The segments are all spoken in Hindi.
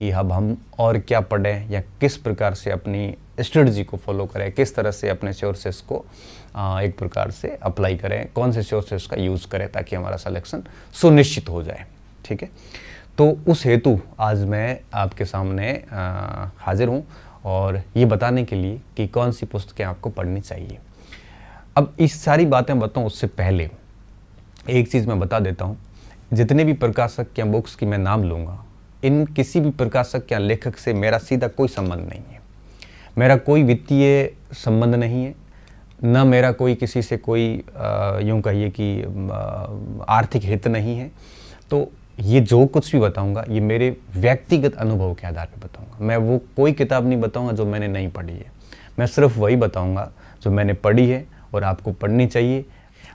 कि अब हम और क्या पढ़ें या किस प्रकार से अपनी स्ट्रेटजी को फॉलो करें किस तरह से अपने सोर्सेस को एक प्रकार से अप्लाई करें कौन से सोर्सेस का यूज़ करें ताकि हमारा सलेक्शन सुनिश्चित हो जाए ठीक है तो उस हेतु आज मैं आपके सामने हाजिर हूँ और ये बताने के लिए कि कौन सी पुस्तकें आपको पढ़नी चाहिए अब इस सारी बातें बताऊँ उससे पहले एक चीज़ मैं बता देता हूँ जितने भी प्रकाशक या बुक्स की मैं नाम लूँगा इन किसी भी प्रकाशक या लेखक से मेरा सीधा कोई संबंध नहीं है मेरा कोई वित्तीय संबंध नहीं है न मेरा कोई किसी से कोई यूँ कहिए कि आर्थिक हित नहीं है तो ये जो कुछ भी बताऊंगा ये मेरे व्यक्तिगत अनुभव के आधार पर बताऊंगा मैं वो कोई किताब नहीं बताऊंगा जो मैंने नहीं पढ़ी है मैं सिर्फ वही बताऊंगा जो मैंने पढ़ी है और आपको पढ़नी चाहिए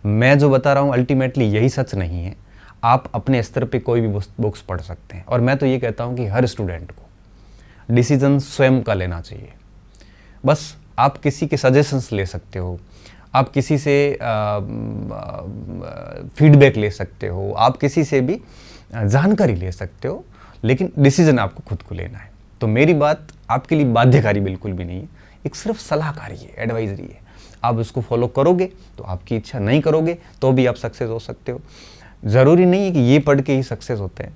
मैं जो बता रहा हूँ अल्टीमेटली यही सच नहीं है आप अपने स्तर पे कोई भी बुक्स पढ़ सकते हैं और मैं तो ये कहता हूँ कि हर स्टूडेंट को डिसीजन स्वयं का लेना चाहिए बस आप किसी के सजेशंस ले सकते हो आप किसी से फीडबैक ले सकते हो आप किसी से भी जानकारी ले सकते हो लेकिन डिसीजन आपको खुद को लेना है तो मेरी बात आपके लिए बाध्यकारी बिल्कुल भी नहीं है एक सिर्फ सलाहकारी है एडवाइजरी है आप उसको फॉलो करोगे तो आपकी इच्छा नहीं करोगे तो भी आप सक्सेस हो सकते हो ज़रूरी नहीं है कि ये पढ़ के ही सक्सेस होते हैं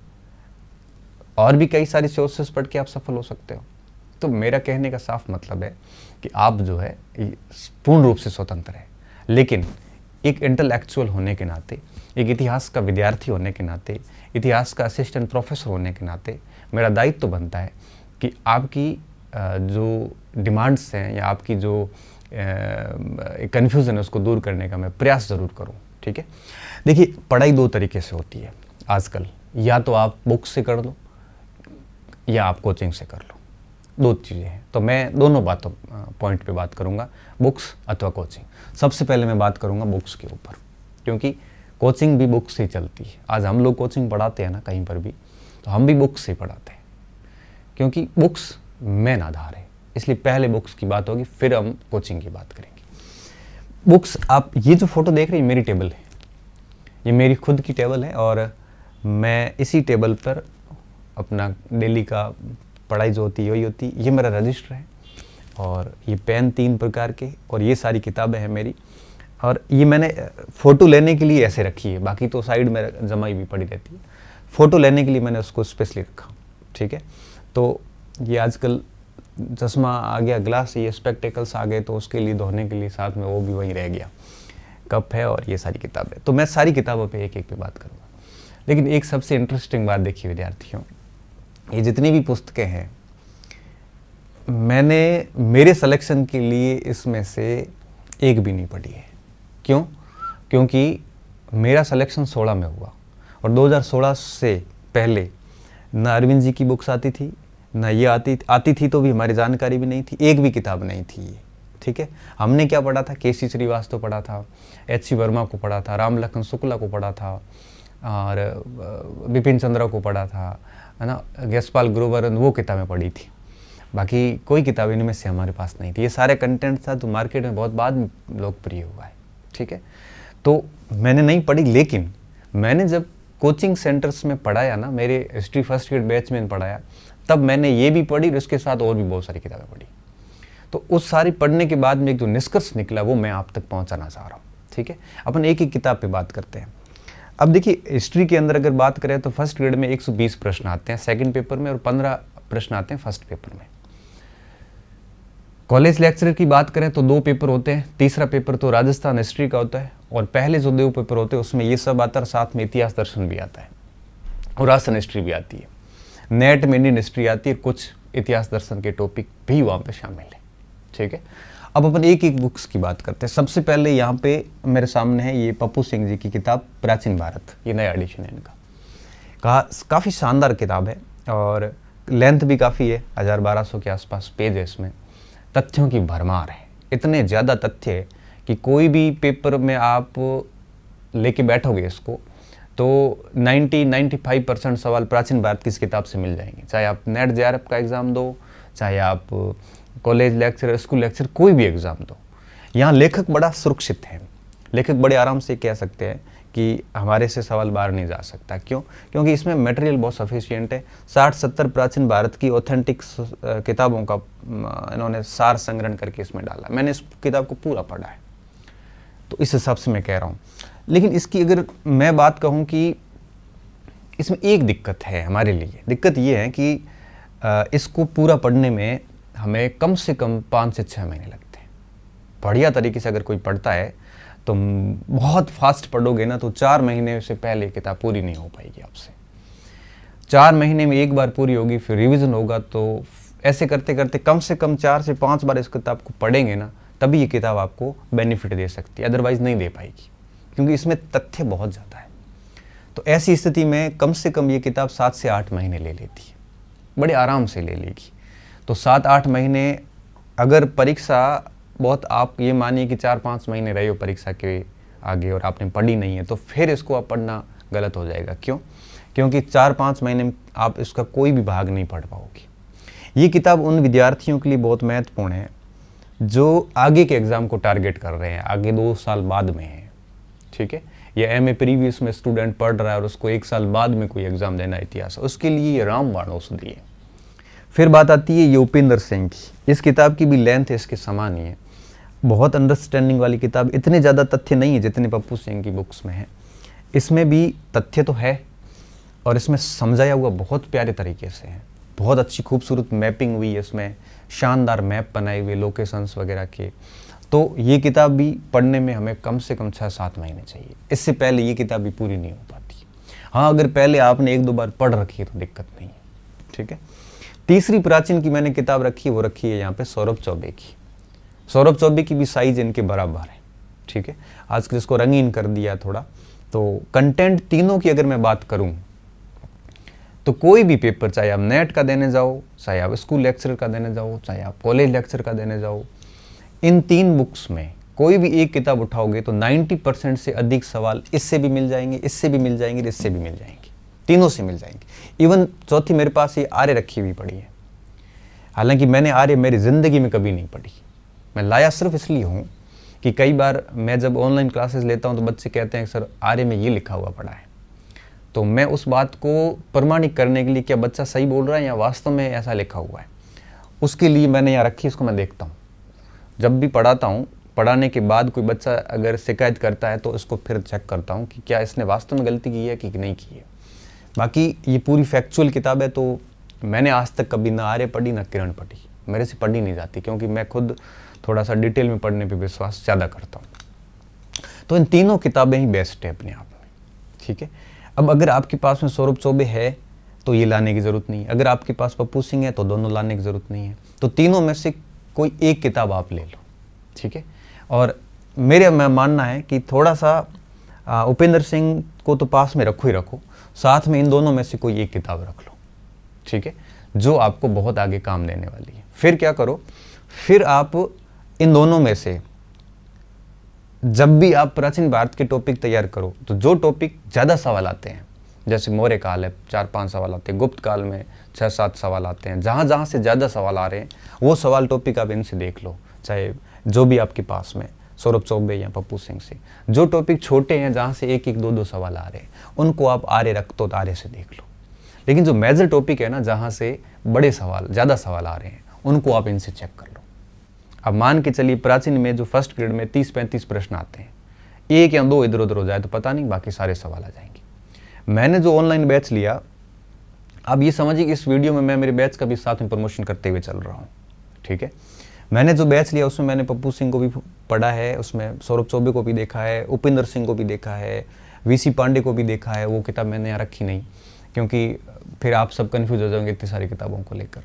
और भी कई सारी सोर्सेस पढ़ के आप सफल हो सकते हो तो मेरा कहने का साफ मतलब है कि आप जो है पूर्ण रूप से स्वतंत्र है लेकिन एक इंटेलेक्चुअल होने के नाते एक इतिहास का विद्यार्थी होने के नाते इतिहास का असिस्टेंट प्रोफेसर होने के नाते मेरा दायित्व तो बनता है कि आपकी जो डिमांड्स हैं या आपकी जो कन्फ्यूज़न है उसको दूर करने का मैं प्रयास ज़रूर करूँ ठीक है देखिए पढ़ाई दो तरीके से होती है आजकल या तो आप बुक से कर लो या आप कोचिंग से कर लो दो चीज़ें हैं तो मैं दोनों बातों पॉइंट पे बात करूँगा बुक्स अथवा कोचिंग सबसे पहले मैं बात करूँगा बुक्स के ऊपर क्योंकि कोचिंग भी बुक से चलती है आज हम लोग कोचिंग पढ़ाते हैं ना कहीं पर भी तो हम भी बुक्स से पढ़ाते हैं क्योंकि बुक्स मेन आधार है इसलिए पहले बुक्स की बात होगी फिर हम कोचिंग की बात करेंगे बुक्स आप ये जो फोटो देख रहे हैं मेरी टेबल है ये मेरी खुद की टेबल है और मैं इसी टेबल पर अपना डेली का पढ़ाई जो होती है वही होती ये मेरा रजिस्टर है और ये पेन तीन प्रकार के और ये सारी किताबें हैं मेरी और ये मैंने फ़ोटो लेने के लिए ऐसे रखी है बाकी तो साइड में जमाई भी पड़ी रहती है फ़ोटो लेने के लिए मैंने उसको स्पेशली रखा ठीक है तो ये आजकल चश्मा आ गया ग्लास ये स्पेक्टेकल्स आ गए तो उसके लिए धोने के लिए साथ में वो भी वहीं रह गया कप है और ये सारी किताबें तो मैं सारी किताबों पे एक एक पे बात करूँगा लेकिन एक सबसे इंटरेस्टिंग बात देखिए विद्यार्थियों ये जितनी भी पुस्तकें हैं मैंने मेरे सलेक्शन के लिए इसमें से एक भी नहीं पढ़ी है क्यों क्योंकि मेरा सलेक्शन सोलह में हुआ और दो से पहले ना अरविंद जी की बुक्स आती थी ना ये आती आती थी तो भी हमारी जानकारी भी नहीं थी एक भी किताब नहीं थी ये ठीक है हमने क्या पढ़ा था के सी श्रीवास्तव पढ़ा था एच सी वर्मा को पढ़ा था राम लखन शुक्ला को पढ़ा था और बिपिन चंद्रा को पढ़ा था है ना यशपाल ग्रोवरन वो किताबें पढ़ी थी बाकी कोई किताब इनमें से हमारे पास नहीं थी ये सारे कंटेंट था तो मार्केट में बहुत बाद में लोकप्रिय हुआ है ठीक है तो मैंने नहीं पढ़ी लेकिन मैंने जब कोचिंग सेंटर्स में पढ़ाया ना मेरे हिस्ट्री फर्स्ट ग्रेड बैच में पढ़ाया तब मैंने ये भी पढ़ी और उसके साथ और भी बहुत सारी किताबें पढ़ी तो उस सारी पढ़ने के बाद में एक जो निष्कर्ष निकला वो मैं आप तक पहुंचाना चाह रहा हूँ ठीक है अपन एक ही किताब पर बात करते हैं अब देखिए हिस्ट्री के अंदर अगर बात करें तो फर्स्ट ग्रेड में 120 प्रश्न आते हैं सेकंड पेपर में और 15 प्रश्न आते हैं फर्स्ट पेपर में कॉलेज लेक्चरर की बात करें तो दो पेपर होते हैं तीसरा पेपर तो राजस्थान हिस्ट्री का होता है और पहले जो दो पेपर होते हैं उसमें ये सब आता है साथ में इतिहास दर्शन भी आता है और राजस्थान हिस्ट्री भी आती है नेट में इंडियन हिस्ट्री आती है कुछ इतिहास दर्शन के टॉपिक भी वहाँ पर शामिल है ठीक है अब अपन एक एक बुक्स की बात करते हैं सबसे पहले यहाँ पे मेरे सामने है ये पप्पू सिंह जी की किताब प्राचीन भारत ये नया एडिशन है इनका कहा काफ़ी शानदार किताब है और लेंथ भी काफ़ी है हज़ार बारह सौ के आसपास पेज है इसमें तथ्यों की भरमार है इतने ज़्यादा तथ्य है कि कोई भी पेपर में आप लेके बैठोगे इसको तो 90 95 परसेंट सवाल प्राचीन भारत की इस किताब से मिल जाएंगे चाहे आप नेट जे का एग्ज़ाम दो चाहे आप कॉलेज लेक्चर स्कूल लेक्चर कोई भी एग्ज़ाम दो यहाँ लेखक बड़ा सुरक्षित है लेखक बड़े आराम से कह सकते हैं कि हमारे से सवाल बाहर नहीं जा सकता क्यों क्योंकि इसमें मटेरियल बहुत सफिशियंट है साठ सत्तर प्राचीन भारत की ऑथेंटिक किताबों का इन्होंने सार संग्रहण करके इसमें डाला मैंने इस किताब को पूरा पढ़ा है तो इस हिसाब से मैं कह रहा हूँ लेकिन इसकी अगर मैं बात कहूँ कि इसमें एक दिक्कत है हमारे लिए दिक्कत ये है कि इसको पूरा पढ़ने में हमें कम से कम पाँच से छः महीने लगते हैं बढ़िया तरीके से अगर कोई पढ़ता है तो बहुत फास्ट पढ़ोगे ना तो चार महीने से पहले किताब पूरी नहीं हो पाएगी आपसे चार महीने में एक बार पूरी होगी फिर रिविजन होगा तो ऐसे करते करते कम से कम चार से पाँच बार इस किताब को पढ़ेंगे ना तभी ये किताब आपको बेनिफिट दे सकती है अदरवाइज़ नहीं दे पाएगी क्योंकि इसमें तथ्य बहुत ज़्यादा है तो ऐसी स्थिति में कम से कम ये किताब सात से आठ महीने ले लेती है बड़े आराम से ले लेगी तो सात आठ महीने अगर परीक्षा बहुत आप ये मानिए कि चार पाँच महीने रहे हो परीक्षा के आगे और आपने पढ़ी नहीं है तो फिर इसको आप पढ़ना गलत हो जाएगा क्यों क्योंकि चार पाँच महीने आप इसका कोई भी भाग नहीं पढ़ पाओगे ये किताब उन विद्यार्थियों के लिए बहुत महत्वपूर्ण है जो आगे के एग्ज़ाम को टारगेट कर रहे हैं आगे दो साल बाद में है ठीक है या एम ए प्रीवियस में स्टूडेंट पढ़ रहा है और उसको एक साल बाद में कोई एग्ज़ाम देना इतिहास उसके लिए राम बाण औषधि है फिर बात आती है योपिंदर सिंह की इस किताब की भी लेंथ इसके समान ही है बहुत अंडरस्टैंडिंग वाली किताब इतने ज़्यादा तथ्य नहीं है जितने पप्पू सिंह की बुक्स में है इसमें भी तथ्य तो है और इसमें समझाया हुआ बहुत प्यारे तरीके से है बहुत अच्छी खूबसूरत मैपिंग हुई है इसमें शानदार मैप बनाए हुए लोकेशंस वगैरह के तो ये किताब भी पढ़ने में हमें कम से कम छः सात महीने चाहिए इससे पहले ये किताब भी पूरी नहीं हो पाती हाँ अगर पहले आपने एक दो बार पढ़ रखी है तो दिक्कत नहीं है ठीक है तीसरी प्राचीन की मैंने किताब रखी वो रखी है यहाँ पे सौरभ चौबे की सौरभ चौबे की भी साइज इनके बराबर है ठीक है आजकल इसको रंगीन कर दिया थोड़ा तो कंटेंट तीनों की अगर मैं बात करूं तो कोई भी पेपर चाहे आप नेट का देने जाओ चाहे आप स्कूल लेक्चर का देने जाओ चाहे आप कॉलेज लेक्चर का देने जाओ इन तीन बुक्स में कोई भी एक किताब उठाओगे तो 90 परसेंट से अधिक सवाल इससे भी मिल जाएंगे इससे भी मिल जाएंगे इससे भी मिल जाएंगे तीनों से मिल जाएंगे इवन चौथी मेरे पास ये आर्य रखी हुई पड़ी है हालांकि मैंने आर्य मेरी ज़िंदगी में कभी नहीं पढ़ी मैं लाया सिर्फ इसलिए हूँ कि कई बार मैं जब ऑनलाइन क्लासेस लेता हूँ तो बच्चे कहते हैं सर आर्य में ये लिखा हुआ पढ़ा है तो मैं उस बात को प्रमाणित करने के लिए क्या बच्चा सही बोल रहा है या वास्तव में ऐसा लिखा हुआ है उसके लिए मैंने यहाँ रखी उसको मैं देखता हूँ जब भी पढ़ाता हूँ पढ़ाने के बाद कोई बच्चा अगर शिकायत करता है तो उसको फिर चेक करता हूँ कि क्या इसने वास्तव में गलती की है कि नहीं की है बाकी ये पूरी फैक्चुअल किताब है तो मैंने आज तक कभी ना आर्य पढ़ी ना किरण पढ़ी मेरे से पढ़ी नहीं जाती क्योंकि मैं खुद थोड़ा सा डिटेल में पढ़ने पे विश्वास ज़्यादा करता हूँ तो इन तीनों किताबें ही बेस्ट है अपने आप में ठीक है अब अगर आपके पास में सौरभ चौबे है तो ये लाने की ज़रूरत नहीं है अगर आपके पास पप्पू सिंह है तो दोनों लाने की ज़रूरत नहीं है तो तीनों में से कोई एक किताब आप ले लो ठीक है और मेरे मानना है कि थोड़ा सा उपेंद्र सिंह को तो पास में रखो ही रखो साथ में इन दोनों में से कोई एक किताब रख लो ठीक है जो आपको बहुत आगे काम देने वाली है फिर क्या करो फिर आप इन दोनों में से जब भी आप प्राचीन भारत के टॉपिक तैयार करो तो जो टॉपिक ज़्यादा सवाल आते हैं जैसे मौर्य काल है चार पांच सवाल आते हैं गुप्त काल में छः सात सवाल आते हैं जहाँ जहाँ से ज़्यादा सवाल आ रहे हैं वो सवाल टॉपिक आप इनसे देख लो चाहे जो भी आपके पास में सौरभ चौबे या पप्पू सिंह से जो टॉपिक छोटे हैं जहाँ से एक एक दो दो सवाल आ रहे हैं उनको आप आरे रख तो आरे से देख लो लेकिन जो मेजर टॉपिक है ना जहाँ से बड़े सवाल ज़्यादा सवाल आ रहे हैं उनको आप इनसे चेक कर लो अब मान के चलिए प्राचीन में जो फर्स्ट ग्रेड में तीस पैंतीस प्रश्न आते हैं एक या दो इधर उधर हो जाए तो पता नहीं बाकी सारे सवाल आ जाएंगे मैंने जो ऑनलाइन बैच लिया अब ये समझिए कि इस वीडियो में मैं मेरे बैच का भी साथ में प्रमोशन करते हुए चल रहा हूँ ठीक है मैंने जो बैच लिया उसमें मैंने पप्पू सिंह को भी पढ़ा है उसमें सौरभ चौबे को भी देखा है उपेंद्र सिंह को भी देखा है वीसी पांडे को भी देखा है वो किताब मैंने यहाँ रखी नहीं क्योंकि फिर आप सब कन्फ्यूज हो जाओगे इतनी सारी किताबों को लेकर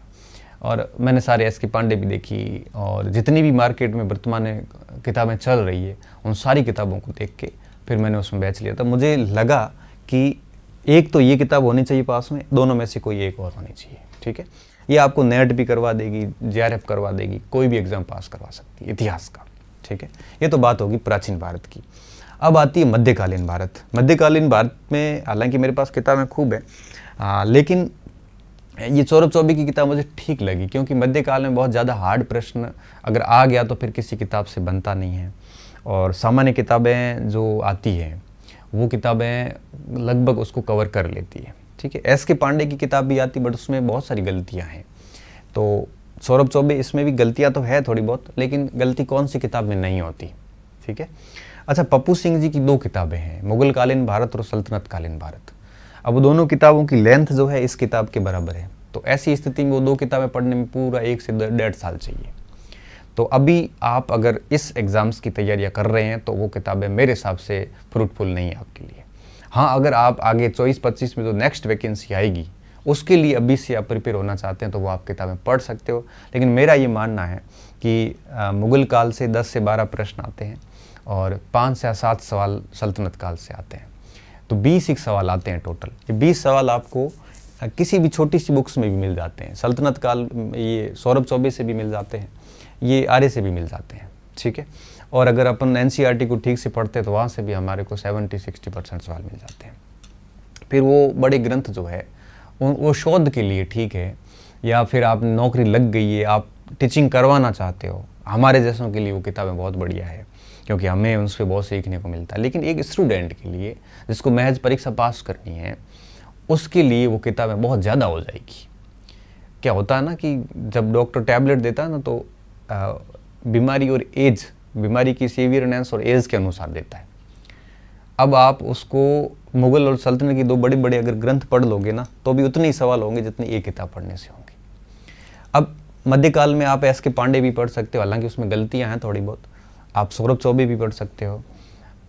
और मैंने सारे एस के पांडे भी देखी और जितनी भी मार्केट में वर्तमान किताबें चल रही है उन सारी किताबों को देख के फिर मैंने उसमें बैच लिया था तो मुझे लगा कि एक तो ये किताब होनी चाहिए पास में दोनों में से कोई एक और होनी चाहिए ठीक है ये आपको नेट भी करवा देगी जे करवा देगी कोई भी एग्ज़ाम पास करवा सकती है इतिहास का ठीक है ये तो बात होगी प्राचीन भारत की अब आती है मध्यकालीन भारत मध्यकालीन भारत में हालांकि मेरे पास किताबें खूब हैं लेकिन ये सौरभ चौबे की किताब मुझे ठीक लगी क्योंकि मध्यकाल में बहुत ज़्यादा हार्ड प्रश्न अगर आ गया तो फिर किसी किताब से बनता नहीं है और सामान्य किताबें जो आती हैं वो किताबें लगभग उसको कवर कर लेती है ठीक है एस के पांडे की किताब भी आती बट उसमें बहुत सारी गलतियाँ हैं तो सौरभ चौबे इसमें भी गलतियाँ तो है थोड़ी बहुत लेकिन गलती कौन सी किताब में नहीं होती ठीक है अच्छा पप्पू सिंह जी की दो किताबें हैं मुगल कालीन भारत और सल्तनत कालीन भारत अब दोनों किताबों की लेंथ जो है इस किताब के बराबर है तो ऐसी स्थिति में वो दो किताबें पढ़ने में पूरा एक से डेढ़ साल चाहिए तो अभी आप अगर इस एग्ज़ाम्स की तैयारियां कर रहे हैं तो वो किताबें मेरे हिसाब से फ्रूटफुल नहीं है आपके लिए हाँ अगर आप आगे चौबीस पच्चीस में तो नेक्स्ट वैकेंसी आएगी उसके लिए अभी से आप प्रिपेयर होना चाहते हैं तो वो आप किताबें पढ़ सकते हो लेकिन मेरा ये मानना है कि मुग़ल काल से 10 से 12 प्रश्न आते हैं और पाँच से सात सवाल सल्तनत काल से आते हैं तो बीस एक सवाल आते हैं टोटल ये बीस सवाल आपको किसी भी छोटी सी बुक्स में भी मिल जाते हैं सल्तनत काल ये सौरभ चौबे से भी मिल जाते हैं ये आर्य से भी मिल जाते हैं ठीक है और अगर अपन एन e को ठीक से पढ़ते तो वहाँ से भी हमारे को सेवेंटी सिक्सटी परसेंट सवाल मिल जाते हैं फिर वो बड़े ग्रंथ जो है वो शोध के लिए ठीक है या फिर आप नौकरी लग गई है आप टीचिंग करवाना चाहते हो हमारे जैसों के लिए वो किताबें बहुत बढ़िया है क्योंकि हमें पर बहुत सीखने को मिलता है लेकिन एक स्टूडेंट के लिए जिसको महज परीक्षा पास करनी है उसके लिए वो किताबें बहुत ज़्यादा हो जाएगी क्या होता है ना कि जब डॉक्टर टैबलेट देता है ना तो बीमारी और एज बीमारी की सीवियरनेस और एज के अनुसार देता है अब आप उसको मुगल और सल्तनत की दो बड़े बड़े अगर ग्रंथ पढ़ लोगे ना तो भी उतने ही सवाल होंगे जितने एक किताब पढ़ने से होंगे अब मध्यकाल में आप एस के पांडे भी पढ़ सकते हो हालांकि उसमें गलतियां हैं थोड़ी बहुत आप सौरभ चौबे भी पढ़ सकते हो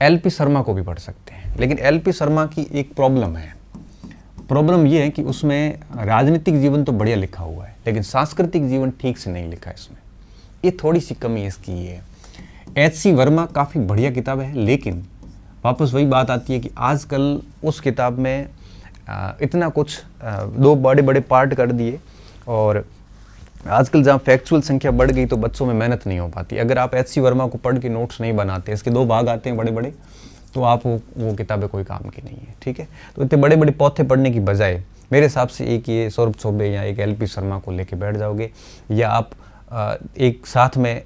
एल पी शर्मा को भी पढ़ सकते हैं लेकिन एल पी शर्मा की एक प्रॉब्लम है प्रॉब्लम ये है कि उसमें राजनीतिक जीवन तो बढ़िया लिखा हुआ है लेकिन सांस्कृतिक जीवन ठीक से नहीं लिखा है इसमें ये थोड़ी सी कमी इसकी है एच सी वर्मा काफ़ी बढ़िया किताब है लेकिन वापस वही बात आती है कि आजकल उस किताब में इतना कुछ दो बड़े बड़े पार्ट कर दिए और आजकल जहाँ फैक्चुअल संख्या बढ़ गई तो बच्चों में मेहनत नहीं हो पाती अगर आप एच सी वर्मा को पढ़ के नोट्स नहीं बनाते इसके दो भाग आते हैं बड़े बड़े तो आप वो, वो किताबें कोई काम की नहीं है ठीक है तो इतने बड़े बड़े पौधे पढ़ने की बजाय मेरे हिसाब से एक ये सौरभ चौबे या एक एल पी शर्मा को लेके बैठ जाओगे या आप एक साथ में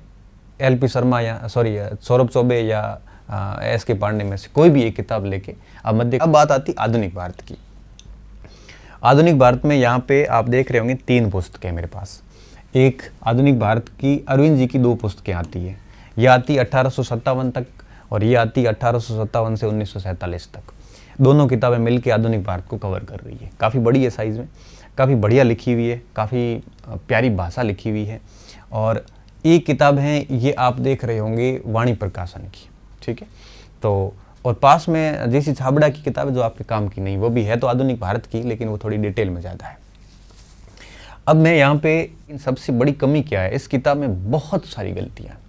एल पी शर्मा या सॉरी सौरभ चौबे या एस के पांडे में से कोई भी एक किताब लेके अब मध्य अब बात आती आधुनिक भारत की आधुनिक भारत में यहाँ पे आप देख रहे होंगे तीन पुस्तकें मेरे पास एक आधुनिक भारत की अरविंद जी की दो पुस्तकें आती है यह आती अठारह तक और ये आती अठारह से उन्नीस तक दोनों किताबें मिलकर आधुनिक भारत को कवर कर रही है काफ़ी बड़ी है साइज़ में काफ़ी बढ़िया लिखी हुई है काफ़ी प्यारी भाषा लिखी हुई है और ये किताब है ये आप देख रहे होंगे वाणी प्रकाशन की ठीक है तो और पास में जैसी छाबड़ा की किताब है जो आपके काम की नहीं वो भी है तो आधुनिक भारत की लेकिन वो थोड़ी डिटेल में ज़्यादा है अब मैं यहाँ पे सबसे बड़ी कमी क्या है इस किताब में बहुत सारी गलतियाँ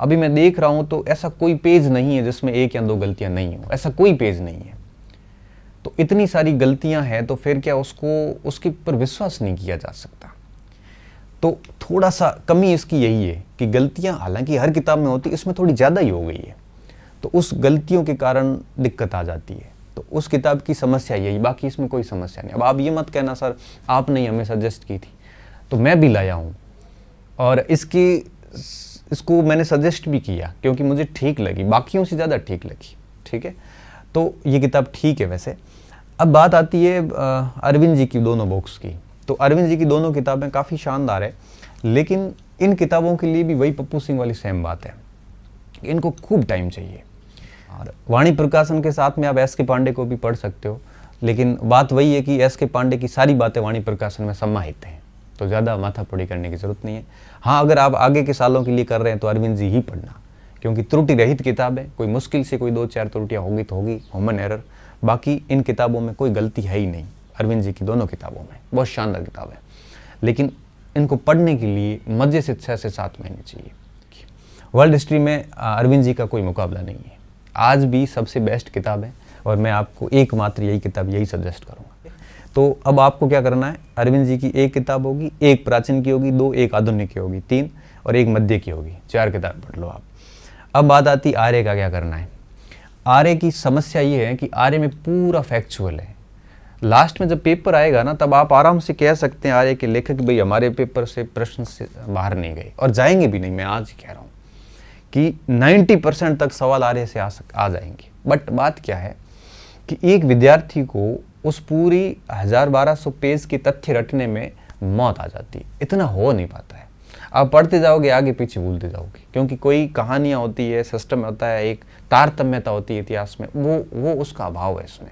अभी मैं देख रहा हूँ तो ऐसा कोई पेज नहीं है जिसमें एक या दो गलतियाँ नहीं हो ऐसा कोई पेज नहीं है तो इतनी सारी गलतियाँ हैं तो फिर क्या उसको उसके ऊपर विश्वास नहीं किया जा सकता तो थोड़ा सा कमी इसकी यही है कि गलतियाँ हालांकि हर किताब में होती इसमें थोड़ी ज़्यादा ही हो गई है तो उस गलतियों के कारण दिक्कत आ जाती है तो उस किताब की समस्या यही बाकी इसमें कोई समस्या नहीं अब आप ये मत कहना सर आपने ही हमें सजेस्ट की थी तो मैं भी लाया हूँ और इसकी इसको मैंने सजेस्ट भी किया क्योंकि मुझे ठीक लगी बाकियों से ज़्यादा ठीक लगी ठीक है तो ये किताब ठीक है वैसे अब बात आती है अरविंद जी की दोनों बुक्स की तो अरविंद जी की दोनों किताबें काफ़ी शानदार है लेकिन इन किताबों के लिए भी वही पप्पू सिंह वाली सेम बात है इनको खूब टाइम चाहिए और वाणी प्रकाशन के साथ में आप एस के पांडे को भी पढ़ सकते हो लेकिन बात वही है कि एस के पांडे की सारी बातें वाणी प्रकाशन में समाहित हैं तो ज़्यादा माथा माथापड़ी करने की ज़रूरत नहीं है हाँ अगर आप आगे के सालों के लिए कर रहे हैं तो अरविंद जी ही पढ़ना क्योंकि त्रुटि रहित किताबें कोई मुश्किल से कोई दो चार त्रुटियाँ होगी तो होगी होमन एरर बाकी इन किताबों में कोई गलती है ही नहीं अरविंद जी की दोनों किताबों में बहुत शानदार किताब है लेकिन इनको पढ़ने के लिए मध्य से छः से सात महीने चाहिए वर्ल्ड हिस्ट्री में अरविंद जी का कोई मुकाबला नहीं है आज भी सबसे बेस्ट किताब है और मैं आपको एकमात्र यही किताब यही सजेस्ट करूँगा तो अब आपको क्या करना है अरविंद जी की एक किताब होगी एक प्राचीन की होगी दो एक आधुनिक की होगी तीन और एक मध्य की होगी चार किताब पढ़ लो आप अब बात आती आर्य का क्या करना है आर्य की समस्या ये है कि आर्य में पूरा फैक्चुअल है लास्ट में जब पेपर आएगा ना तब आप आराम से कह सकते हैं आर्य के लेखक भाई हमारे पेपर से प्रश्न से बाहर नहीं गए और जाएंगे भी नहीं मैं आज कह रहा हूँ कि 90 परसेंट तक सवाल आर्य से आ आ जाएंगे बट बात क्या है कि एक विद्यार्थी को उस पूरी हज़ार बारह सौ पेज की तथ्य रटने में मौत आ जाती है इतना हो नहीं पाता है आप पढ़ते जाओगे आगे पीछे भूलते जाओगे क्योंकि कोई कहानियाँ होती है सिस्टम होता है एक तारतम्यता होती है इतिहास में वो वो उसका अभाव है इसमें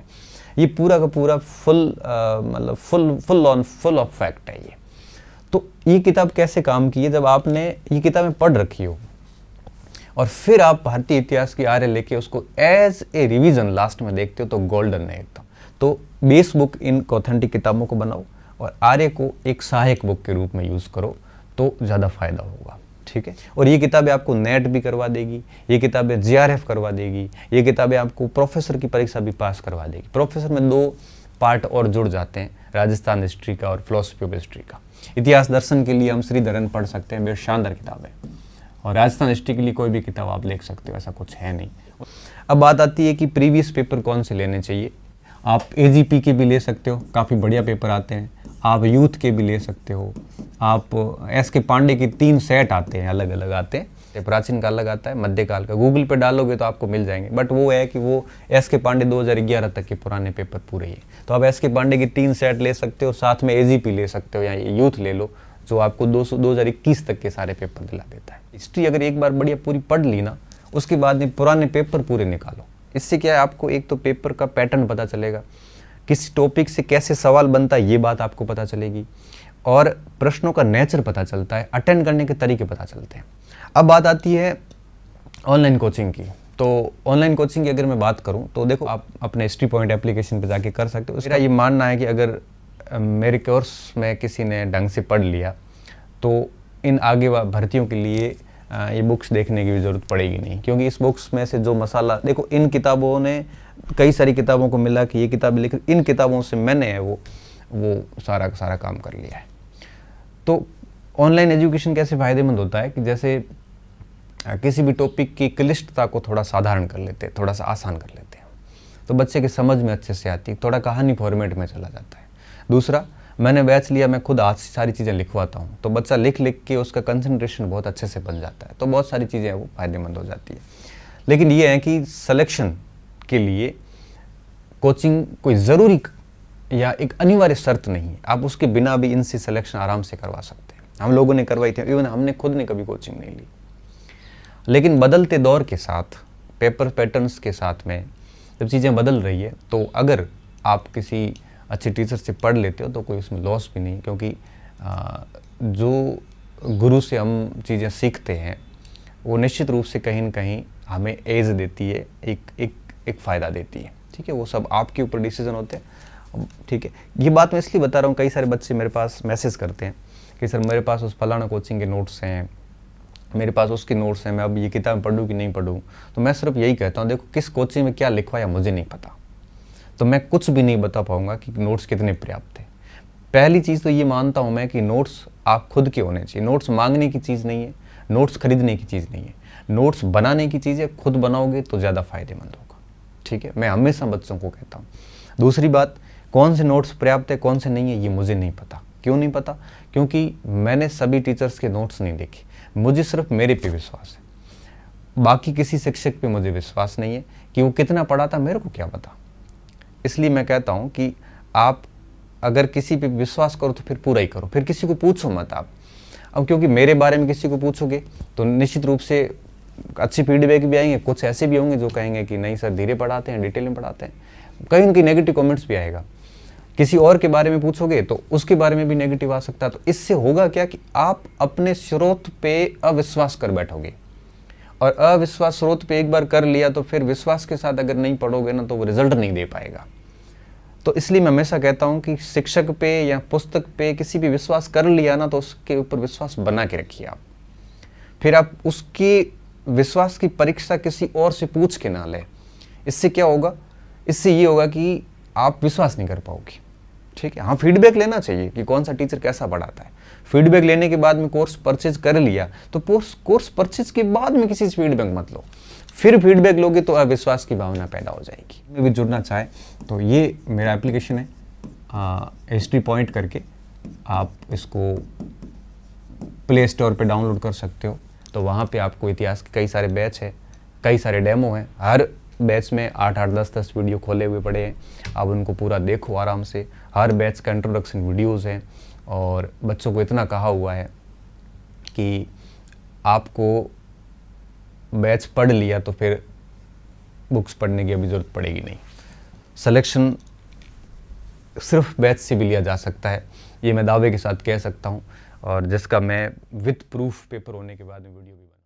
ये पूरा का पूरा फुल मतलब full full on full of fact है ये तो ये किताब कैसे काम की है जब आपने ये किताबें पढ़ रखी हो और फिर आप भारतीय इतिहास की आर्य लेके उसको एज ए रिविज़न लास्ट में देखते हो तो गोल्डन है एकदम तो बेस बुक इन ऑथेंटिक किताबों को बनाओ और आर्य को एक सहायक बुक के रूप में यूज़ करो तो ज़्यादा फायदा होगा ठीक है और ये किताबें आपको नेट e भी करवा देगी ये किताबें जीआरएफ करवा देगी ये किताबें आपको प्रोफेसर की परीक्षा भी पास करवा देगी प्रोफेसर में दो पार्ट और जुड़ जाते हैं राजस्थान हिस्ट्री का और फिलोसफी ऑफ हिस्ट्री का इतिहास दर्शन के लिए हम श्रीधरन पढ़ सकते हैं बेहद शानदार किताब है और राजस्थान हिस्ट्री के लिए कोई भी किताब आप ले सकते हो ऐसा कुछ है नहीं अब बात आती है कि प्रीवियस पेपर कौन से लेने चाहिए आप ए के भी ले सकते हो काफ़ी बढ़िया पेपर आते हैं आप यूथ के भी ले सकते हो आप एस के पांडे के तीन सेट आते हैं अलग अलग आते हैं प्राचीन काल अलग आता है मध्यकाल का गूगल पे डालोगे तो आपको मिल जाएंगे बट वो है कि वो एस के पांडे 2011 तक के पुराने पेपर पूरे ही तो आप एस के पांडे के तीन सेट ले सकते हो साथ में ए ले सकते हो या यूथ ले लो जो आपको दो सौ दो हज़ार इक्कीस तक के सारे पेपर दिला देता है हिस्ट्री अगर एक बार बढ़िया पूरी पढ़ ली ना उसके बाद में पुराने पेपर पूरे निकालो इससे क्या है आपको एक तो पेपर का पैटर्न पता चलेगा किस टॉपिक से कैसे सवाल बनता है ये बात आपको पता चलेगी और प्रश्नों का नेचर पता चलता है अटेंड करने के तरीके पता चलते हैं अब बात आती है ऑनलाइन कोचिंग की तो ऑनलाइन कोचिंग की अगर मैं बात करूं तो देखो आप अपने हिस्ट्री पॉइंट एप्लीकेशन पे जाके कर सकते हो मेरा ये मानना है कि अगर मेरे कोर्स में किसी ने ढंग से पढ़ लिया तो इन आगे भर्तियों के लिए ये बुक्स देखने की भी ज़रूरत पड़ेगी नहीं क्योंकि इस बुक्स में से जो मसाला देखो इन किताबों ने कई सारी किताबों को मिला कि ये किताब लिख इन किताबों से मैंने वो वो सारा का सारा काम कर लिया है तो ऑनलाइन एजुकेशन कैसे फ़ायदेमंद होता है कि जैसे किसी भी टॉपिक की क्लिष्टता को थोड़ा साधारण कर लेते हैं थोड़ा सा आसान कर लेते हैं तो बच्चे के समझ में अच्छे से आती है थोड़ा कहानी फॉर्मेट में चला जाता है दूसरा मैंने बैच लिया मैं खुद आज सारी चीज़ें लिखवाता हूँ तो बच्चा लिख लिख के उसका कंसनट्रेशन बहुत अच्छे से बन जाता है तो बहुत सारी चीज़ें वो फ़ायदेमंद हो जाती है लेकिन ये है कि सलेक्शन के लिए कोचिंग कोई ज़रूरी या एक अनिवार्य शर्त नहीं है आप उसके बिना भी इनसे सिलेक्शन आराम से करवा सकते हैं हम लोगों ने करवाई थी इवन हमने खुद ने कभी कोचिंग नहीं ली लेकिन बदलते दौर के साथ पेपर पैटर्न्स के साथ में जब चीज़ें बदल रही है तो अगर आप किसी अच्छे टीचर से पढ़ लेते हो तो कोई उसमें लॉस भी नहीं क्योंकि जो गुरु से हम चीज़ें सीखते हैं वो निश्चित रूप से कहीं ना कहीं हमें एज देती है एक एक एक फ़ायदा देती है ठीक है वो सब आपके ऊपर डिसीजन होते हैं ठीक है ये बात मैं इसलिए बता रहा हूँ कई सारे बच्चे मेरे पास मैसेज करते हैं कि सर मेरे पास उस फलाना कोचिंग के नोट्स हैं मेरे पास उसके नोट्स हैं मैं अब ये किताब पढ़ूँ कि नहीं पढ़ूँ तो मैं सिर्फ यही कहता हूँ देखो किस कोचिंग में क्या लिखवा या मुझे नहीं पता तो मैं कुछ भी नहीं बता पाऊंगा कि नोट्स कितने पर्याप्त हैं पहली चीज़ तो ये मानता हूँ मैं कि नोट्स आप खुद के होने चाहिए नोट्स मांगने की चीज़ नहीं है नोट्स खरीदने की चीज़ नहीं है नोट्स बनाने की चीज़ है खुद बनाओगे तो ज़्यादा फायदेमंद होगा ठीक है मैं हमेशा बच्चों को कहता हूँ दूसरी बात कौन से नोट्स पर्याप्त है कौन से नहीं है ये मुझे नहीं पता क्यों नहीं पता क्योंकि मैंने सभी टीचर्स के नोट्स नहीं देखे मुझे सिर्फ मेरे पे विश्वास है बाकी किसी शिक्षक पे मुझे विश्वास नहीं है कि वो कितना पढ़ा था मेरे को क्या पता इसलिए मैं कहता हूँ कि आप अगर किसी पे विश्वास करो तो फिर पूरा ही करो फिर किसी को पूछो मत आप अब क्योंकि मेरे बारे में किसी को पूछोगे तो निश्चित रूप से अच्छी फीडबैक भी आएंगे कुछ ऐसे भी होंगे जो कहेंगे कि नहीं सर धीरे पढ़ाते हैं डिटेल में पढ़ाते हैं कहीं ना कहीं नेगेटिव कमेंट्स भी आएगा किसी और के बारे में पूछोगे तो उसके बारे में भी नेगेटिव आ सकता है तो इससे होगा क्या कि आप अपने स्रोत पे अविश्वास कर बैठोगे और अविश्वास स्रोत पे एक बार कर लिया तो फिर विश्वास के साथ अगर नहीं पढ़ोगे ना तो वो रिजल्ट नहीं दे पाएगा तो इसलिए मैं हमेशा कहता हूँ कि शिक्षक पे या पुस्तक पे किसी भी विश्वास कर लिया ना तो उसके ऊपर विश्वास बना के रखिए आप फिर आप उसकी विश्वास की परीक्षा किसी और से पूछ के ना लें इससे क्या होगा इससे ये होगा कि आप विश्वास नहीं कर पाओगे ठीक है हाँ फीडबैक लेना चाहिए कि कौन सा टीचर कैसा पढ़ाता है फीडबैक लेने के बाद में कोर्स परचेज कर लिया तो कोर्स परचेज के बाद में किसी से फीडबैक मत लो फिर फीडबैक लोगे तो अविश्वास की भावना पैदा हो जाएगी मैं भी जुड़ना चाहे तो ये मेरा एप्लीकेशन है एच पॉइंट करके आप इसको प्ले स्टोर पर डाउनलोड कर सकते हो तो वहाँ पे आपको इतिहास के कई सारे बैच है कई सारे डेमो हैं हर बैच में आठ आठ दस दस वीडियो खोले हुए पड़े हैं आप उनको पूरा देखो आराम से हर बैच का इंट्रोडक्शन वीडियोज़ हैं और बच्चों को इतना कहा हुआ है कि आपको बैच पढ़ लिया तो फिर बुक्स पढ़ने की अभी ज़रूरत पड़ेगी नहीं सिलेक्शन सिर्फ बैच से भी लिया जा सकता है ये मैं दावे के साथ कह सकता हूँ और जिसका मैं विथ प्रूफ पेपर होने के बाद वीडियो भी